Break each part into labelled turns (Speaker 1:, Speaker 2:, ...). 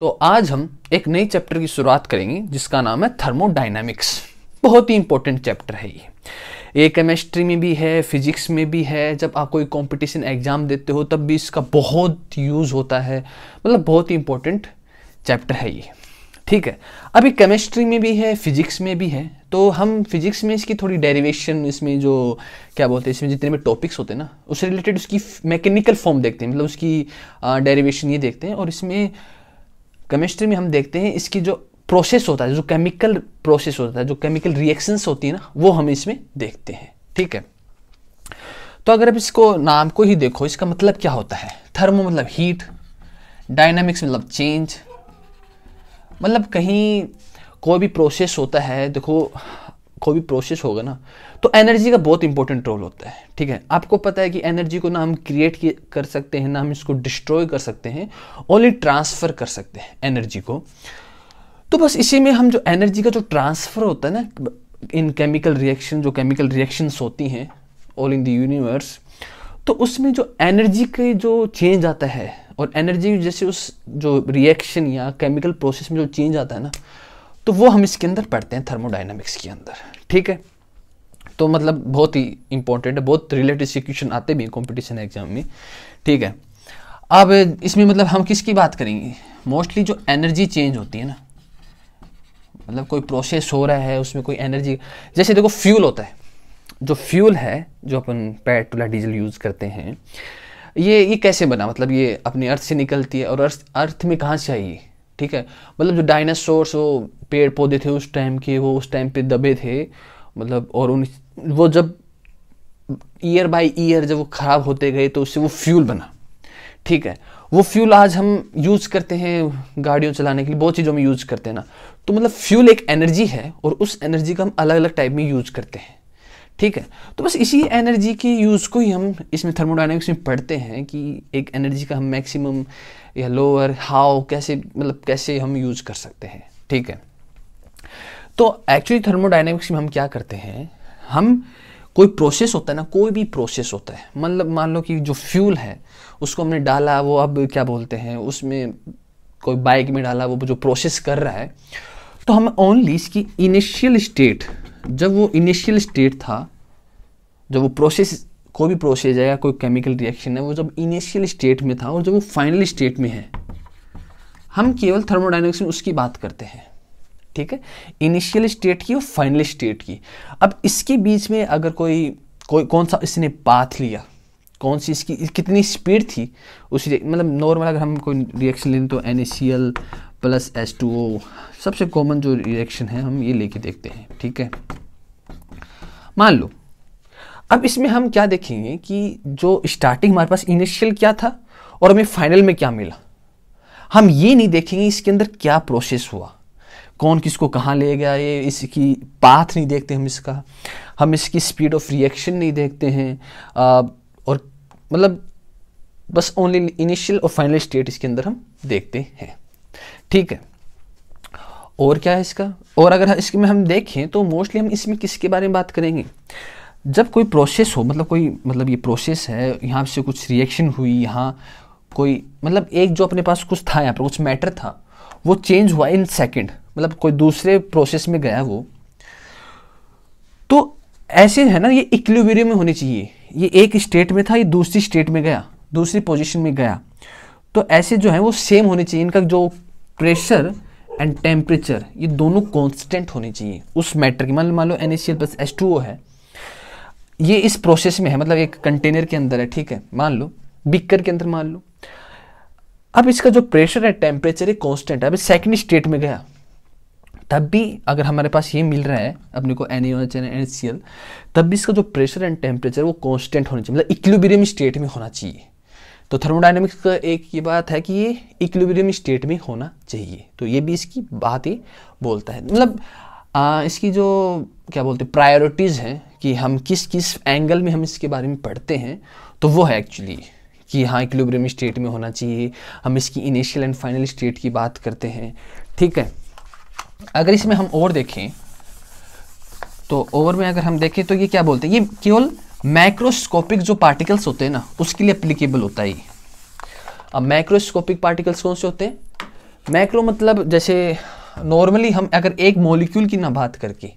Speaker 1: तो आज हम एक नई चैप्टर की शुरुआत करेंगे जिसका नाम है थर्मोडाइनमिक्स बहुत ही इंपॉर्टेंट चैप्टर है ये ये केमिस्ट्री में भी है फिजिक्स में भी है जब आप कोई कंपटीशन एग्ज़ाम देते हो तब भी इसका बहुत यूज़ होता है मतलब बहुत ही इंपॉर्टेंट चैप्टर है ये ठीक है अभी केमिस्ट्री में भी है फिजिक्स में भी है तो हम फिजिक्स में इसकी थोड़ी डेरिवेशन इसमें जो क्या बोलते हैं इसमें जितने भी टॉपिक्स होते हैं ना उससे रिलेटेड उसकी मैकेनिकल फॉर्म देखते हैं मतलब उसकी डेरिवेशन ये देखते हैं और इसमें केमिस्ट्री में हम देखते हैं इसकी जो प्रोसेस होता है जो केमिकल प्रोसेस होता है जो केमिकल रिएक्शंस होती है ना वो हम इसमें देखते हैं ठीक है तो अगर आप इसको नाम को ही देखो इसका मतलब क्या होता है थर्मो मतलब हीट डायनामिक्स मतलब चेंज मतलब कहीं कोई भी प्रोसेस होता है देखो कोई भी प्रोसेस होगा ना तो एनर्जी का बहुत इंपॉर्टेंट रोल होता है ठीक है आपको पता है कि एनर्जी को ना हम क्रिएट कर सकते हैं ना हम इसको डिस्ट्रॉय कर सकते हैं ओनली ट्रांसफ़र कर सकते हैं एनर्जी को तो बस इसी में हम जो एनर्जी का जो ट्रांसफ़र होता है ना इन केमिकल रिएक्शन जो केमिकल रिएक्शंस होती हैं ऑल इन द यूनिवर्स तो उसमें जो एनर्जी के जो चेंज आता है और एनर्जी जैसे उस जो रिएक्शन या केमिकल प्रोसेस में जो चेंज आता है ना तो वो हम इसके अंदर पढ़ते हैं थर्मोडाइनमिक्स के अंदर ठीक है तो मतलब बहुत ही इंपॉर्टेंट है बहुत रिलेटेड से क्वेश्चन आते भी हैं कॉम्पिटिशन एग्जाम में ठीक है अब इसमें मतलब हम किसकी बात करेंगे मोस्टली जो एनर्जी चेंज होती है ना मतलब कोई प्रोसेस हो रहा है उसमें कोई एनर्जी जैसे देखो फ्यूल होता है जो फ्यूल है जो अपन पेट्रोल या डीजल यूज़ करते हैं ये ये कैसे बना मतलब ये अपने अर्थ से निकलती है और अर्थ अर्थ में कहाँ से आई ठीक है मतलब जो डायनासोर्स वो पेड़ पौधे थे उस टाइम के वो उस टाइम पे दबे थे मतलब और उन वो जब ईयर बाय ईयर जब वो ख़राब होते गए तो उससे वो फ्यूल बना ठीक है वो फ्यूल आज हम यूज़ करते हैं गाड़ियों चलाने के लिए बहुत चीज़ों में यूज़ करते हैं ना तो मतलब फ्यूल एक एनर्जी है और उस एनर्जी का हम अलग अलग टाइप में यूज़ करते हैं ठीक है तो बस इसी एनर्जी के यूज़ को ही हम इसमें थर्मोडाइनमिक्स में पढ़ते हैं कि एक एनर्जी का हम मैक्सिमम या लोअर हाउ कैसे मतलब कैसे हम यूज़ कर सकते हैं ठीक है तो एक्चुअली थर्मोडाइनमिक्स में हम क्या करते हैं हम कोई प्रोसेस होता है ना कोई भी प्रोसेस होता है मतलब मान लो कि जो फ्यूल है उसको हमने डाला वो अब क्या बोलते हैं उसमें कोई बाइक में डाला वो जो प्रोसेस कर रहा है तो हम ओनली इसकी इनिशियल स्टेट जब वो इनिशियल स्टेट था जब वो प्रोसेस कोई भी प्रोसेस है या कोई केमिकल रिएक्शन है वो जब इनिशियल स्टेट में था और जब वो फाइनल स्टेट में है हम केवल थर्मोडाइनमिक्स में उसकी बात करते हैं ठीक है इनिशियल स्टेट की और फाइनल स्टेट की अब इसके बीच में अगर कोई कोई कौन सा इसने पाथ लिया कौन सी इसकी कितनी स्पीड थी उस मतलब नॉर्मल अगर हम कोई रिएक्शन लें तो N plus S two O सबसे कॉमन जो रिएक्शन है हम ये लेके देखते हैं ठीक है मान लो अब इसमें हम क्या देखेंगे कि जो स्टार्टिंग हमारे पास इनिशियल क्या था और हमें फाइनल में क्या मिला हम ये नहीं देखेंगे इसके अंदर क्या प्रोसेस हुआ कौन किसको कहाँ ले गया ये इसकी पाथ नहीं देखते हम इसका हम इसकी स्पीड ऑफ रिएक्शन नहीं देखते हैं आ, और मतलब बस ओनली इनिशियल और फाइनल स्टेट इसके अंदर हम देखते हैं ठीक है और क्या है इसका और अगर इसमें हम देखें तो मोस्टली हम इसमें किसके बारे में बात करेंगे जब कोई प्रोसेस हो मतलब कोई मतलब ये प्रोसेस है यहाँ से कुछ रिएक्शन हुई यहाँ कोई मतलब एक जो अपने पास कुछ था यहाँ पर कुछ मैटर था वो चेंज हुआ इन सेकेंड मतलब कोई दूसरे प्रोसेस में गया वो तो ऐसे है ना ये इक्विलिब्रियम में होनी चाहिए ये एक स्टेट में था ये दूसरी स्टेट में गया दूसरी पोजीशन में गया तो ऐसे जो है वो सेम होने चाहिए इनका जो प्रेशर एंड टेम्परेचर ये दोनों कांस्टेंट होने चाहिए उस मैटर की मान मान लो एन प्लस एस है ये इस प्रोसेस में है मतलब एक कंटेनर के अंदर है ठीक है मान लो बिकर के अंदर मान लो अब इसका जो प्रेशर है टेम्परेचर है कांस्टेंट है अब सेकंड स्टेट में गया तब भी अगर हमारे पास ये मिल रहा है अपने को एन होना चाहिए एन सी एल तब भी इसका जो प्रेशर एंड टेम्परेचर वो कॉन्स्टेंट होना चाहिए मतलब इक्लिबेरियम स्टेट में होना चाहिए तो थर्मोडाइनमिक्स का एक ये बात है कि ये इक्लिबेरियम स्टेट में होना चाहिए तो ये भी इसकी बात ही बोलता है मतलब आ, इसकी जो क्या बोलते हैं प्रायोरिटीज़ हैं कि हम किस किस एंगल में हम इसके बारे में पढ़ते हैं तो वो है एक्चुअली कि हाँ इक्विलिब्रियम स्टेट में होना चाहिए हम इसकी इनिशियल एंड फाइनल स्टेट की बात करते हैं ठीक है अगर इसमें हम और देखें तो ओवर में अगर हम देखें तो ये क्या बोलते हैं ये केवल माइक्रोस्कोपिक जो पार्टिकल्स होते हैं ना उसके लिए अप्लीकेबल होता है अब माइक्रोस्कोपिक पार्टिकल्स कौन से होते हैं माइक्रो मतलब जैसे नॉर्मली हम अगर एक मॉलिक्यूल की ना बात करके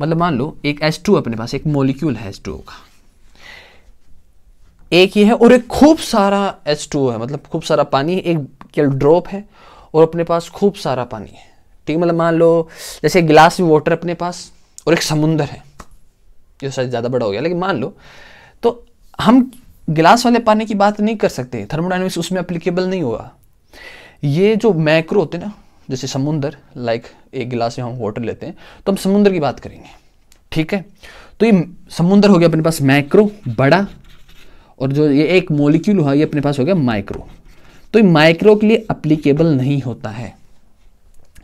Speaker 1: मतलब मान लो एक एस टू अपने पास एक मॉलिक्यूल है एस टू का एक ये है और एक खूब सारा एस टू है मतलब खूब सारा पानी है एक केवल ड्रॉप है और अपने पास खूब सारा पानी है ठीक है मतलब मान लो जैसे गिलास में वाटर अपने पास और एक समुंदर है जो शायद ज़्यादा बड़ा हो गया लेकिन मान लो तो हम गिलास वाले पानी की बात नहीं कर सकते थर्मोडाइनमिक्स उसमें अप्लीकेबल नहीं होगा ये जो मैक्रो होते हैं ना जैसे समुंदर लाइक एक गिलास में हम वाटर लेते हैं तो हम समुंदर की बात करेंगे ठीक है तो ये समुंदर हो गया अपने पास मैक्रो बड़ा और जो ये एक मोलिक्यूल हुआ ये अपने पास हो गया माइक्रो तो ये माइक्रो के लिए अप्लीकेबल नहीं होता है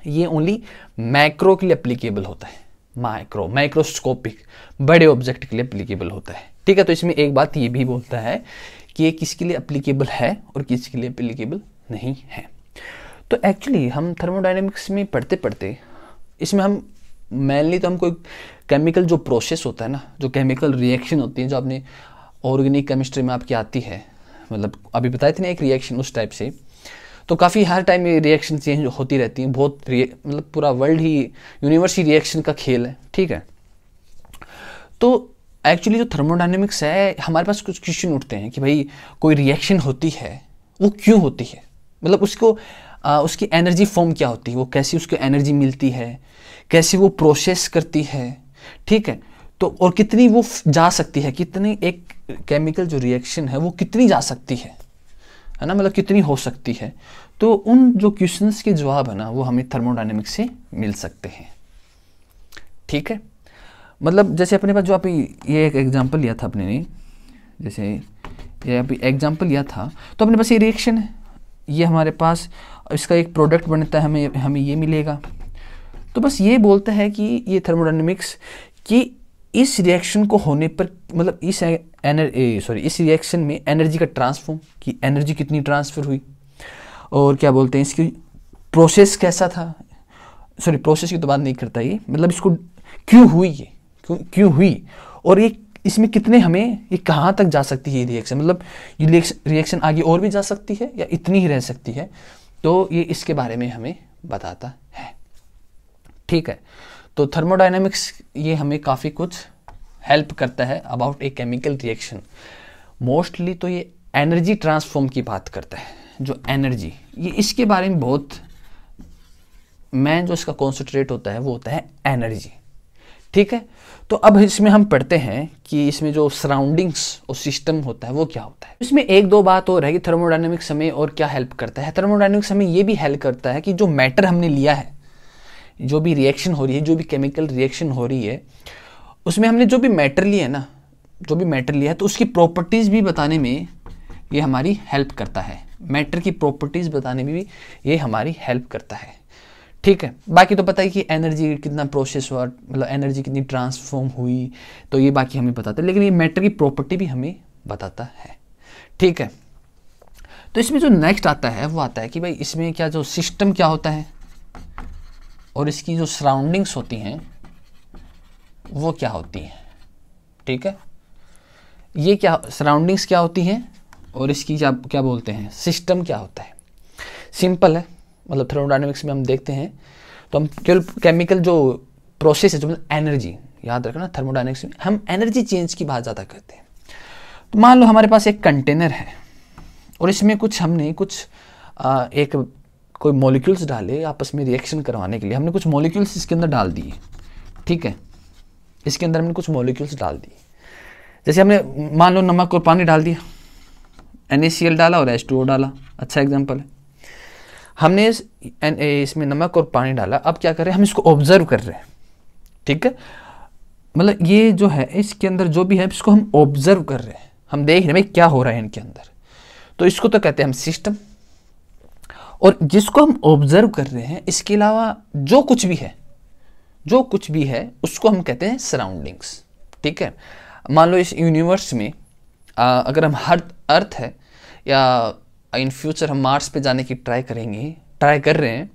Speaker 1: ये ओनली मैक्रो के लिए अप्लीकेबल होता है माइक्रो माइक्रोस्कोपिक बड़े ऑब्जेक्ट के लिए अप्लीकेबल होता है ठीक है तो इसमें एक बात ये भी बोलता है कि ये किसके लिए अप्लीकेबल है और किसके लिए अप्लीकेबल नहीं है तो एक्चुअली हम थर्मोडाइनमिक्स में पढ़ते पढ़ते इसमें हम मेनली तो हम कोई केमिकल जो प्रोसेस होता है ना जो केमिकल रिएक्शन होती है जो आपने ऑर्गेनिक केमिस्ट्री में आपकी आती है मतलब अभी बताए थे ना एक रिएक्शन उस टाइप से तो काफ़ी हर टाइम ये रिएक्शन चेंज होती रहती हैं बहुत मतलब पूरा वर्ल्ड ही यूनिवर्स ही रिएक्शन का खेल है ठीक है तो एक्चुअली जो थर्मोडाइनमिक्स है हमारे पास कुछ क्वेश्चन उठते हैं कि भाई कोई रिएक्शन होती है वो क्यों होती है मतलब उसको आ, उसकी एनर्जी फॉर्म क्या होती है वो कैसी उसको एनर्जी मिलती है कैसे वो प्रोसेस करती है ठीक है तो और कितनी वो जा सकती है कितनी एक केमिकल जो रिएक्शन है वो कितनी जा सकती है है ना मतलब कितनी हो सकती है तो उन जो क्वेश्चंस के जवाब है ना वो हमें थर्मोडाइनमिक्स से मिल सकते हैं ठीक है मतलब जैसे अपने पास जो आप ये एक एग्जाम्पल लिया था अपने ने जैसे ये अभी एग्जाम्पल लिया था तो अपने पास ये रिएक्शन है ये हमारे पास इसका एक प्रोडक्ट बनता है हमें हमें ये मिलेगा तो बस ये बोलता है कि ये थर्मोडाइनमिक्स की इस रिएक्शन को होने पर मतलब इस सॉरी इस रिएक्शन में एनर्जी का ट्रांसफॉर्म कि एनर्जी कितनी ट्रांसफ़र हुई और क्या बोलते हैं इसकी प्रोसेस कैसा था सॉरी प्रोसेस की तो बात नहीं करता ये मतलब इसको क्यों हुई ये क्यों क्यों हुई और ये इसमें कितने हमें ये कहाँ तक जा सकती है ये रिएक्शन मतलब ये रिएक्शन आगे और भी जा सकती है या इतनी ही रह सकती है तो ये इसके बारे में हमें बताता है ठीक है तो थर्मोडाइनमिक्स ये हमें काफ़ी कुछ हेल्प करता है about a chemical reaction mostly तो ये एनर्जी ट्रांसफॉर्म की बात करता है जो एनर्जी ये इसके बारे में बहुत मैं जो इसका कॉन्सेंट्रेट होता है वो होता है एनर्जी ठीक है तो अब इसमें हम पढ़ते हैं कि इसमें जो सराउंडिंग्स और सिस्टम होता है वो क्या होता है इसमें एक दो बात और है कि थर्मोडाइनमिक्स हमें और क्या हेल्प करता है थर्मोडाइनमिक्स हमें ये भी हेल्प करता है कि जो मैटर हमने लिया है जो भी रिएक्शन हो रही है जो भी केमिकल रिएक्शन हो रही है उसमें हमने जो भी मैटर लिया है ना जो भी मैटर लिया है तो उसकी प्रॉपर्टीज़ भी बताने में ये हमारी हेल्प करता है मैटर की प्रॉपर्टीज़ बताने में भी ये हमारी हेल्प करता है ठीक है बाकी तो पता ही कि एनर्जी कितना प्रोसेस हुआ मतलब एनर्जी कितनी ट्रांसफॉर्म हुई तो ये बाकी हमें बताता है लेकिन ये मैटर की प्रॉपर्टी भी हमें बताता है ठीक है तो इसमें जो नेक्स्ट आता है वो आता है कि भाई इसमें क्या जो सिस्टम क्या होता है और इसकी जो सराउंडिंग्स होती हैं वो क्या होती हैं ठीक है ये क्या सराउंडिंग्स क्या होती हैं और इसकी क्या क्या बोलते हैं सिस्टम क्या होता है सिंपल है मतलब थर्मोडाइनमिक्स में हम देखते हैं तो हम केवल केमिकल जो प्रोसेस है जो मतलब एनर्जी याद रखना थर्मोडाइनमिक्स में हम एनर्जी चेंज की बात ज़्यादा करते हैं तो मान लो हमारे पास एक कंटेनर है और इसमें कुछ हमने कुछ आ, एक कोई मॉलिक्यूल्स डाले आपस में रिएक्शन करवाने के लिए हमने कुछ मॉलिक्यूल्स इसके अंदर डाल दिए ठीक है इसके अंदर हमने कुछ मॉलिक्यूल्स डाल दिए जैसे हमने मान लो नमक और पानी डाल दिया एन डाला और एस डाला अच्छा एग्जाम्पल है हमने इस, इसमें नमक और पानी डाला अब क्या कर रहे हैं हम इसको ऑब्जर्व कर रहे हैं ठीक है मतलब ये जो है इसके अंदर जो भी है इसको हम ऑब्जर्व कर रहे हैं हम देख रहे हैं क्या हो रहा है इनके अंदर तो इसको तो कहते हैं हम सिस्टम और जिसको हम ऑब्जर्व कर रहे हैं इसके अलावा जो कुछ भी है जो कुछ भी है उसको हम कहते हैं सराउंडिंग्स ठीक है मान लो इस यूनिवर्स में आ, अगर हम हर अर्थ है या इन फ्यूचर हम मार्स पे जाने की ट्राई करेंगे ट्राई कर रहे हैं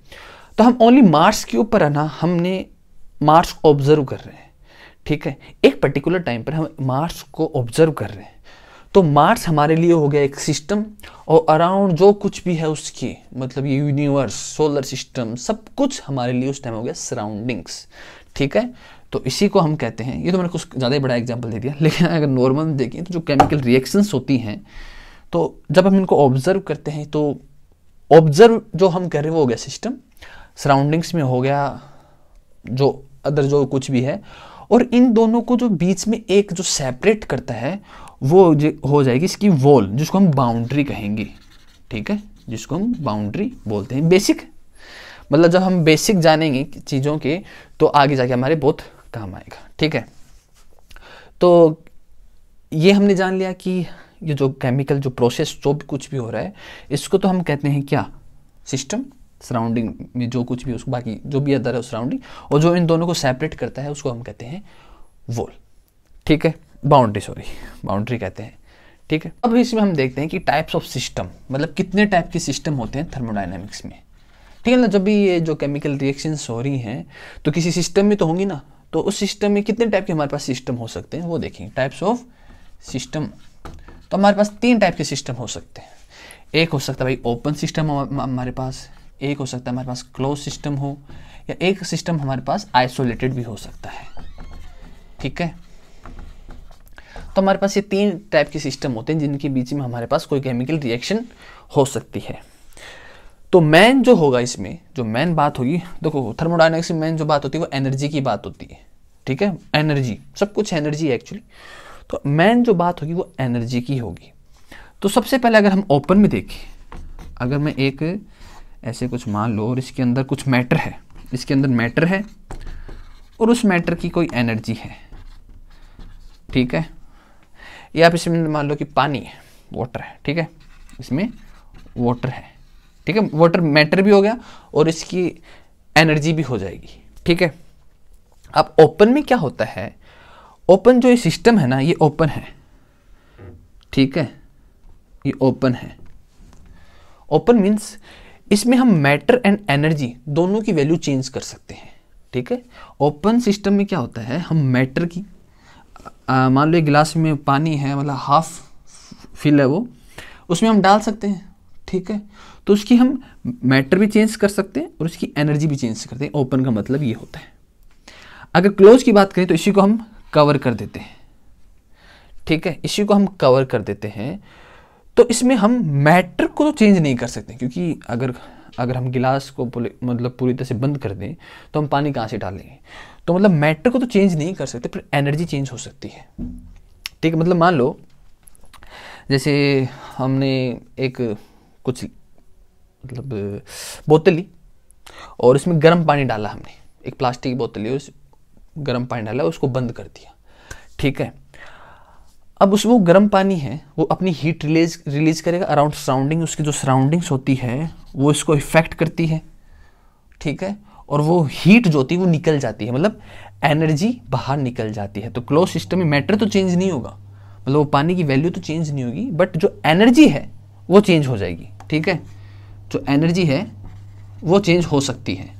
Speaker 1: तो हम ओनली मार्स के ऊपर है ना हमने मार्स ऑब्जर्व कर रहे हैं ठीक है एक पर्टिकुलर टाइम पर हम मार्स को ऑब्जर्व कर रहे हैं तो मार्स हमारे लिए हो गया एक सिस्टम और अराउंड जो कुछ भी है उसकी मतलब ये यूनिवर्स सोलर सिस्टम सब कुछ हमारे लिए उस टाइम हो गया सराउंडिंग्स ठीक है तो इसी को हम कहते हैं ये तो मैंने कुछ ज़्यादा ही बड़ा एग्जाम्पल दे दिया लेकिन अगर नॉर्मल देखें तो जो केमिकल रिएक्शंस होती हैं तो जब हम इनको ऑब्जर्व करते हैं तो ऑब्जर्व जो हम कर रहे हैं वो हो गया सिस्टम सराउंडिंग्स में हो गया जो अदर जो कुछ भी है और इन दोनों को जो बीच में एक जो सेपरेट करता है वो हो जाएगी इसकी वॉल जिसको हम बाउंड्री कहेंगे ठीक है जिसको हम बाउंड्री बोलते हैं बेसिक मतलब जब हम बेसिक जानेंगे चीज़ों के तो आगे जाके हमारे बहुत काम आएगा ठीक है तो ये हमने जान लिया कि ये जो केमिकल जो प्रोसेस जो भी कुछ भी हो रहा है इसको तो हम कहते हैं क्या सिस्टम सराउंडिंग में जो कुछ भी उसको बाकी जो भी अदर है सराउंडिंग और जो इन दोनों को सेपरेट करता है उसको हम कहते हैं वोल ठीक है बाउंड्री सॉरी बाउंड्री कहते हैं ठीक है अब इसमें हम देखते हैं कि टाइप्स ऑफ सिस्टम मतलब कितने टाइप के सिस्टम होते हैं थर्मोडाइनमिक्स में ठीक है ना जब भी ये जो केमिकल रिएक्शन हो रही हैं तो किसी सिस्टम में तो होंगी ना तो उस सिस्टम में कितने टाइप के हमारे पास सिस्टम हो सकते हैं वो देखेंगे टाइप्स ऑफ सिस्टम तो हमारे पास तीन टाइप के सिस्टम हो सकते हैं एक हो सकता है भाई ओपन सिस्टम हमारे पास एक हो सकता है हमारे पास क्लोज सिस्टम हो या एक सिस्टम हमारे पास आइसोलेटेड भी हो सकता है ठीक है तो हमारे पास ये तीन टाइप के सिस्टम होते हैं जिनके बीच में हमारे पास कोई केमिकल रिएक्शन हो सकती है तो मैन जो होगा इसमें जो मैन बात होगी देखो थर्मोडाइनमिक्स में मैन जो बात होती है वो एनर्जी की बात होती है ठीक है एनर्जी सब कुछ एनर्जी है एक्चुअली तो मैन जो बात होगी वो एनर्जी की होगी तो सबसे पहले अगर हम ओपन में देखें अगर मैं एक ऐसे कुछ मान लो और इसके अंदर कुछ मैटर है इसके अंदर मैटर है और उस मैटर की कोई एनर्जी है ठीक है या आप इसमें मान लो कि पानी है वाटर है ठीक है इसमें वाटर है ठीक है वाटर मैटर भी हो गया और इसकी एनर्जी भी हो जाएगी ठीक है अब ओपन में क्या होता है ओपन जो ये सिस्टम है ना ये ओपन है ठीक है ये ओपन है ओपन मीन्स इसमें हम मैटर एंड एनर्जी दोनों की वैल्यू चेंज कर सकते हैं ठीक है ओपन सिस्टम में क्या होता है हम मैटर की मान लो गिलास में पानी है मतलब हाफ फिल है वो उसमें हम डाल सकते हैं ठीक है तो उसकी हम मैटर भी चेंज कर सकते हैं और उसकी एनर्जी भी चेंज करते हैं ओपन का मतलब ये होता है अगर क्लोज की बात करें तो इसी को हम कवर कर देते हैं ठीक है इसी को हम कवर कर देते हैं तो इसमें हम मैटर को तो चेंज नहीं कर सकते क्योंकि अगर अगर हम गिलास को मतलब पूरी तरह से बंद कर दें तो हम पानी कहाँ से डालेंगे तो मतलब मैटर को तो चेंज नहीं कर सकते पर एनर्जी चेंज हो सकती है ठीक है मतलब मान लो जैसे हमने एक कुछ मतलब बोतल ली और उसमें गर्म पानी डाला हमने एक प्लास्टिक की बोतल ली उस गर्म पानी डाला उसको बंद कर दिया ठीक है अब उस वो गर्म पानी है वो अपनी हीट रिलीज रिलीज करेगा अराउंड सराउंडिंग उसकी जो सराउंडिंग्स होती है वो इसको इफेक्ट करती है ठीक है और वो हीट जो होती है वो निकल जाती है मतलब एनर्जी बाहर निकल जाती है तो क्लोज सिस्टम में मैटर तो चेंज नहीं होगा मतलब वो पानी की वैल्यू तो चेंज नहीं होगी बट जो एनर्जी है वो चेंज हो जाएगी ठीक है जो एनर्जी है वो चेंज हो सकती है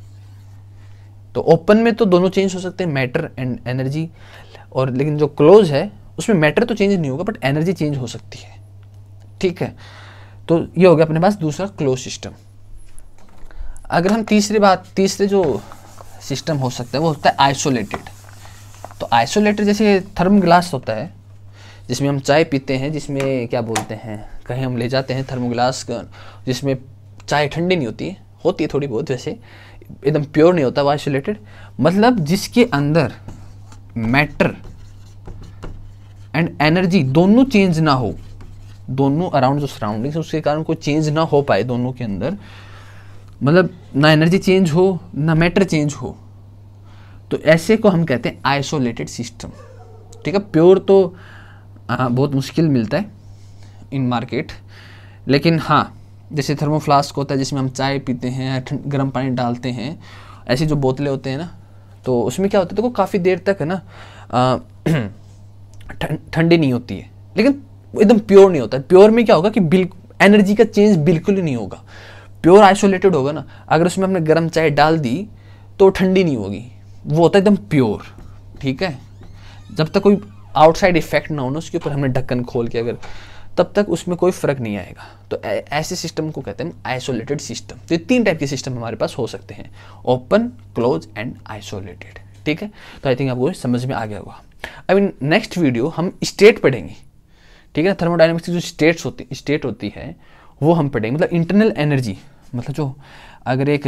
Speaker 1: तो ओपन में तो दोनों चेंज हो सकते हैं मैटर एंड एनर्जी और लेकिन जो क्लोज है उसमें मैटर तो चेंज नहीं होगा बट एनर्जी चेंज हो सकती है ठीक है तो ये हो गया अपने पास दूसरा क्लोज सिस्टम अगर हम तीसरी बात तीसरे जो सिस्टम हो सकता है वो होता है आइसोलेटेड तो आइसोलेटेड जैसे थर्म ग्लास होता है जिसमें हम चाय पीते हैं जिसमें क्या बोलते हैं कहीं हम ले जाते हैं थर्म ग्लास जिसमें चाय ठंडी नहीं होती होती है थोड़ी बहुत वैसे एकदम प्योर नहीं होता वो आइसोलेटेड मतलब जिसके अंदर मैटर एंड एनर्जी दोनों चेंज ना हो दोनों अराउंड जो सराउंडिंग्स उसके कारण कोई चेंज ना हो पाए दोनों के अंदर मतलब ना एनर्जी चेंज हो ना मैटर चेंज हो तो ऐसे को हम कहते हैं आइसोलेटेड सिस्टम ठीक है प्योर तो आ, बहुत मुश्किल मिलता है इन मार्केट लेकिन हाँ जैसे थर्मोफ्लास्क होता है जिसमें हम चाय पीते हैं गर्म पानी डालते हैं ऐसी जो बोतलें होते हैं ना तो उसमें क्या होता है देखो तो काफ़ी देर तक है ना ठंडी नहीं होती है लेकिन एकदम प्योर नहीं होता है प्योर में क्या होगा कि बिल्कुल एनर्जी का चेंज बिल्कुल ही नहीं होगा प्योर आइसोलेटेड होगा ना अगर उसमें हमने गर्म चाय डाल दी तो ठंडी नहीं होगी वो होता है एकदम प्योर ठीक है जब तक कोई आउटसाइड इफेक्ट ना हो ना उसके ऊपर हमने ढक्कन खोल के अगर तब तक उसमें कोई फ़र्क नहीं आएगा तो ऐसे सिस्टम को कहते हैं आइसोलेटेड सिस्टम तो ये तीन टाइप के सिस्टम हमारे पास हो सकते हैं ओपन क्लोज एंड आइसोलेटेड ठीक है तो आई थिंक आपको समझ में आ गया होगा अभी नेक्स्ट वीडियो हम स्टेट पढ़ेंगे ठीक है थर्मोडाइनमिक्स की जो स्टेट्स होती स्टेट होती है वो हम पढ़ेंगे मतलब इंटरनल एनर्जी मतलब जो अगर एक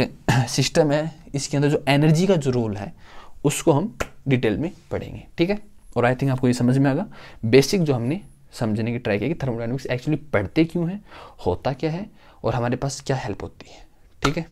Speaker 1: सिस्टम है इसके अंदर जो एनर्जी का जो रोल है उसको हम डिटेल में पढ़ेंगे ठीक है और आई थिंक आपको ये समझ में आएगा बेसिक जो हमने समझने की ट्राई किया कि थर्मोडाइनमिक्स एक्चुअली पढ़ते क्यों हैं होता क्या है और हमारे पास क्या हेल्प होती है ठीक है